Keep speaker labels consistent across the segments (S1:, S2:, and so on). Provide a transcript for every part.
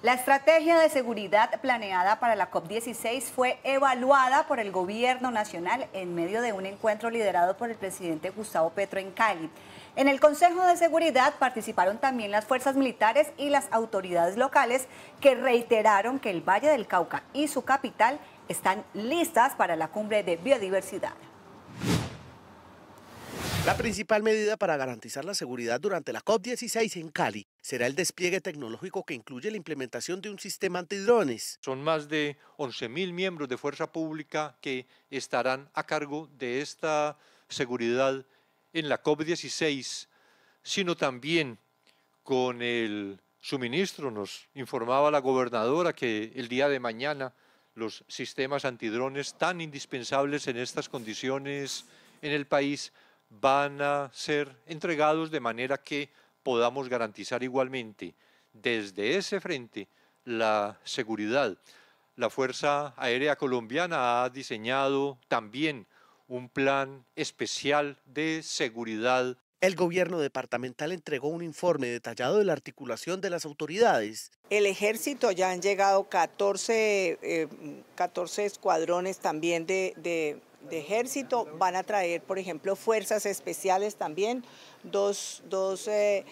S1: La estrategia de seguridad planeada para la COP16 fue evaluada por el gobierno nacional en medio de un encuentro liderado por el presidente Gustavo Petro en Cali. En el Consejo de Seguridad participaron también las fuerzas militares y las autoridades locales que reiteraron que el Valle del Cauca y su capital están listas para la cumbre de biodiversidad.
S2: La principal medida para garantizar la seguridad durante la COP16 en Cali será el despliegue tecnológico que incluye la
S3: implementación de un sistema antidrones. Son más de 11.000 miembros de Fuerza Pública que estarán a cargo de esta seguridad en la COP16, sino también con el suministro. Nos informaba la gobernadora que el día de mañana los sistemas antidrones tan indispensables en estas condiciones en el país van a ser entregados de manera que podamos garantizar igualmente desde ese frente la seguridad. La Fuerza Aérea Colombiana ha diseñado también un plan especial de seguridad.
S2: El gobierno departamental entregó un informe detallado de la articulación de las autoridades.
S4: El ejército ya han llegado 14, 14 eh, escuadrones también de de ejército, van a traer, por ejemplo, fuerzas especiales también, dos, eh,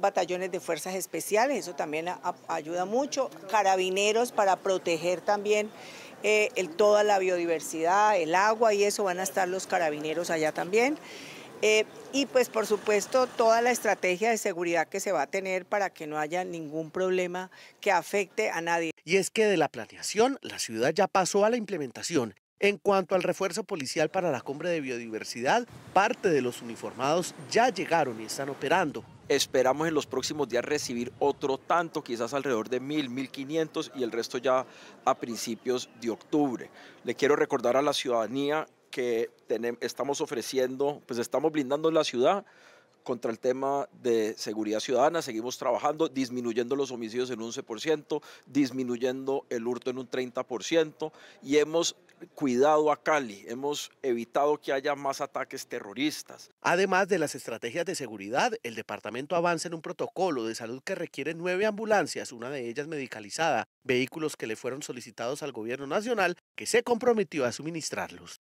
S4: batallones de fuerzas especiales, eso también ayuda mucho, carabineros para proteger también eh, toda la biodiversidad, el agua y eso, van a estar los carabineros allá también. Eh, y pues por supuesto toda la estrategia de seguridad que se va a tener para que no haya ningún problema que afecte a nadie. Y es que de la planeación,
S2: la ciudad ya pasó a la implementación
S4: en
S5: cuanto al refuerzo policial para la
S2: cumbre de biodiversidad, parte de los uniformados ya
S5: llegaron y están operando. Esperamos en los próximos días recibir otro tanto, quizás alrededor de mil 1.500 y el resto ya a principios de octubre. Le quiero recordar a la ciudadanía que estamos ofreciendo, pues estamos blindando la ciudad contra el tema de seguridad ciudadana, seguimos trabajando, disminuyendo los homicidios en un 11%, disminuyendo el hurto en un 30% y hemos cuidado a Cali, hemos evitado que haya más ataques terroristas.
S2: Además de las estrategias de seguridad, el departamento avanza en un protocolo de salud que requiere nueve ambulancias, una de ellas medicalizada, vehículos que le fueron solicitados al gobierno nacional que se comprometió a suministrarlos.